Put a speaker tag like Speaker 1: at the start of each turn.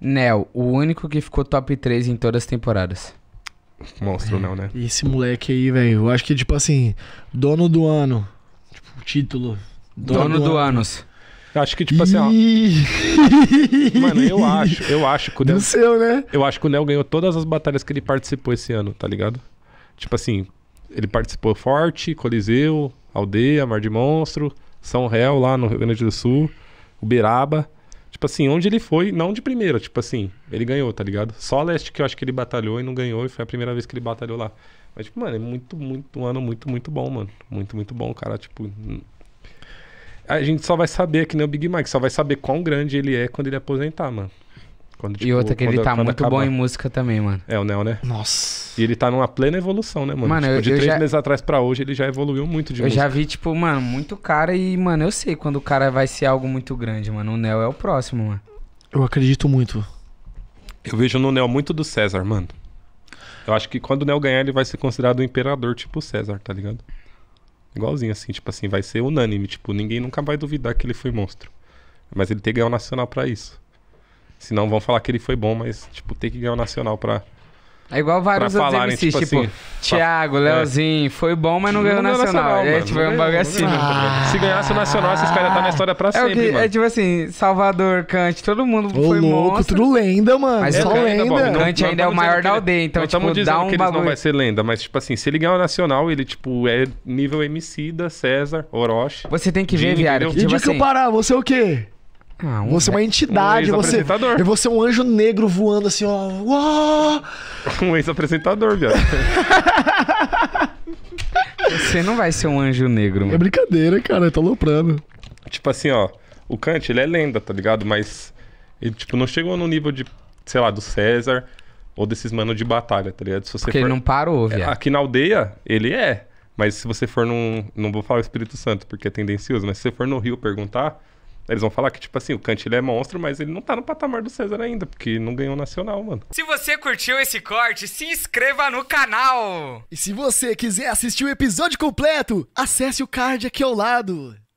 Speaker 1: Nel, o único que ficou top 3 em todas as temporadas. Monstro, é. não, né? esse moleque aí, velho, eu acho que, tipo assim, dono do ano. Tipo, título. Dono, dono do, do ano. anos. Eu acho que, tipo assim, ó. Mano, eu acho, eu acho que o Nel. seu, né? Eu acho que o Nel ganhou todas as batalhas que ele participou esse ano, tá ligado? Tipo assim, ele participou Forte, Coliseu, Aldeia, Mar de Monstro, São Réu lá no Rio Grande do Sul, Uberaba. Tipo assim, onde ele foi, não de primeira, tipo assim, ele ganhou, tá ligado? Só a leste que eu acho que ele batalhou e não ganhou, e foi a primeira vez que ele batalhou lá. Mas, tipo, mano, é muito, muito, um ano muito, muito bom, mano. Muito, muito bom, cara, tipo. A gente só vai saber, que nem o Big Mike, só vai saber quão grande ele é quando ele aposentar, mano. Quando, tipo, e outra tipo, que quando, ele tá muito acabar. bom em música também, mano. É o Neo, né? Nossa. E ele tá numa plena evolução, né, mano? mano tipo, eu, de eu três já... meses atrás pra hoje, ele já evoluiu muito de eu música. Eu já vi, tipo, mano, muito cara e, mano, eu sei quando o cara vai ser algo muito grande, mano. O Neo é o próximo, mano. Eu acredito muito. Eu vejo no Neo muito do César, mano. Eu acho que quando o Neo ganhar, ele vai ser considerado um imperador, tipo o César, tá ligado? Igualzinho, assim, tipo assim, vai ser unânime. Tipo, ninguém nunca vai duvidar que ele foi monstro. Mas ele tem que ganhar o Nacional para isso. Senão vão falar que ele foi bom, mas, tipo, tem que ganhar o Nacional pra. É igual vários outros falarem, MCs, tipo, tipo assim, Thiago, é. Leozinho, foi bom, mas não, ganhou o Nacional. nacional é, tipo, é um bagulho assim. Ah, se ganhasse o Nacional, esses caras estar na história pra é sempre, que, mano. É tipo assim, Salvador, Kant, todo mundo Ô, foi louco, monstro. tudo lenda, mano. Mas é, só lenda. lenda. Kant ainda é, é o maior da aldeia, então, tipo, dá um dizendo que ele não vai ser lenda, mas, tipo assim, se ele ganhar o Nacional, ele, tipo, é nível MC da César, Orochi. Você tem que ver, viado. E de que eu tipo assim, parar, você é o quê? Ah, um você é uma entidade, um você. Eu vou ser um anjo negro voando assim, ó. Uou! Um ex-apresentador, viado. você não vai ser um anjo negro, mano. É brincadeira, cara, tá tô louprando. Tipo assim, ó, o Kant, ele é lenda, tá ligado? Mas ele, tipo, não chegou no nível de, sei lá, do César ou desses manos de batalha, tá ligado? Se você Porque for... ele não parou, é, viado. Aqui na aldeia, ele é. Mas se você for num. Não vou falar Espírito Santo, porque é tendencioso, mas se você for no Rio perguntar, eles vão falar que, tipo assim, o Cantilho é monstro, mas ele não tá no patamar do César ainda, porque não ganhou nacional, mano. Se você curtiu esse corte, se inscreva no canal! E se você quiser assistir o episódio completo, acesse o card aqui ao lado.